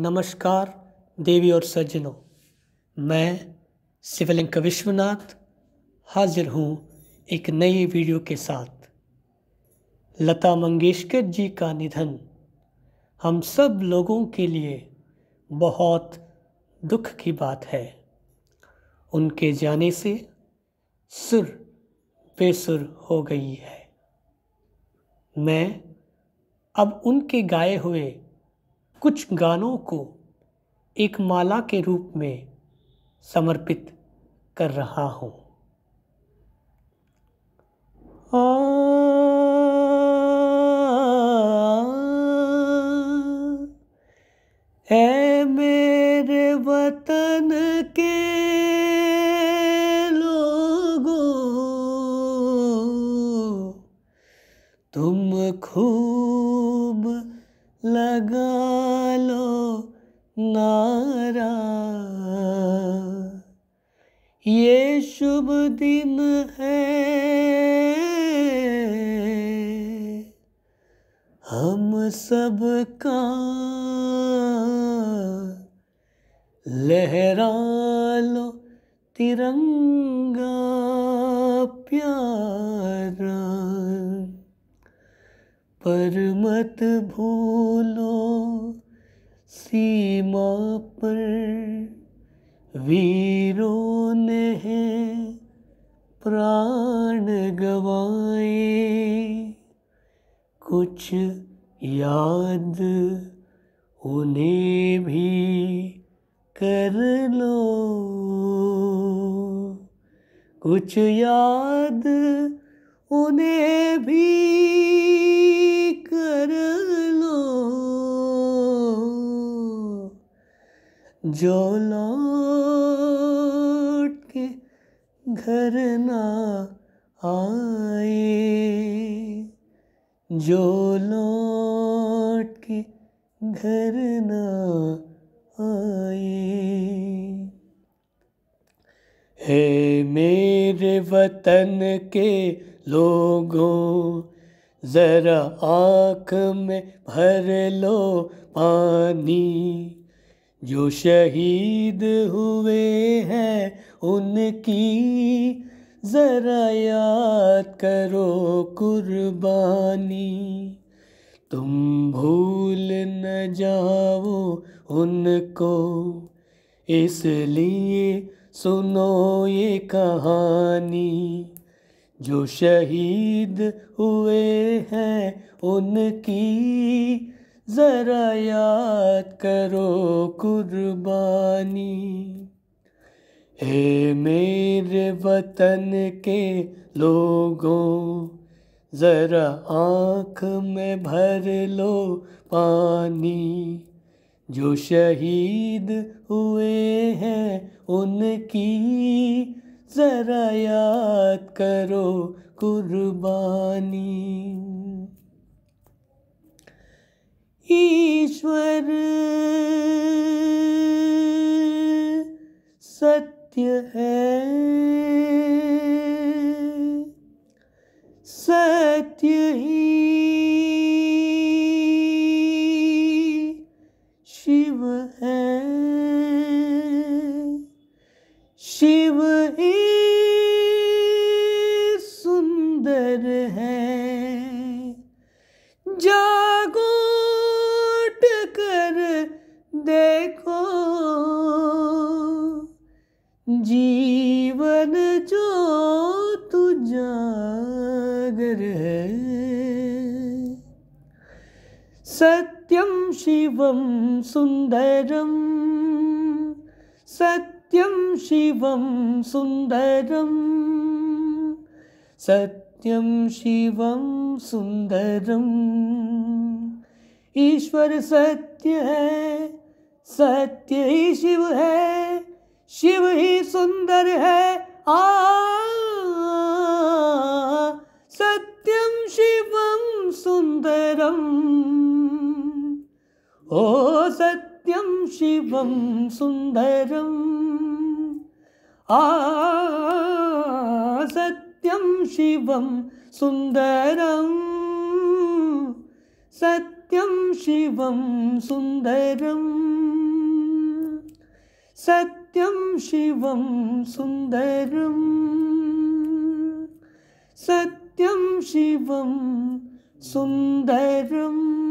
नमस्कार देवी और सज्जनों मैं शिवलिंग विश्वनाथ हाजिर हूँ एक नई वीडियो के साथ लता मंगेशकर जी का निधन हम सब लोगों के लिए बहुत दुख की बात है उनके जाने से सुर बेसुर हो गई है मैं अब उनके गाए हुए कुछ गानों को एक माला के रूप में समर्पित कर रहा हूं है मेरे वतन के लोगों तुम खूब लगा नारा ये शुभ दिन है हम सब का लहरा लो तिरंगा प्यारा पर मत भूलो सी पर वीरों ने प्राण गवाए कुछ याद उन्हें भी कर लो कुछ याद उन्हें भी कर जो लौट के घर ना आए जो लौट के घर ना आए हे मेरे वतन के लोगों ज़रा आँख में भर लो पानी जो शहीद हुए हैं उनकी ज़रा याद करो कुर्बानी तुम भूल न जाओ उनको इसलिए सुनो ये कहानी जो शहीद हुए हैं उनकी ज़रा याद करो कुर्बानी हे मेरे वतन के लोगों ज़रा आँख में भर लो पानी जो शहीद हुए हैं उनकी ज़रा याद करो कुर्बानी ईश्वर सत्य है सत्य ही शिव है शिव ही सत्यम शिव सुन्दरं सत्यम शिव सुन्दरं सत्यम शिव सुन्दरम् ईश्वर सत्य है सत्य ही शिव है शिव ही सुंदर है आ सत्यम शिवम सुंदरम ओ सत्यं शिवं सुन्दरम् आ सत्यं शिवं सुन्दरम् सत्यं शिवं सुन्दरम् सत्यं शिवं सुन्दरम् सत्यं शिवं सुन्दरम्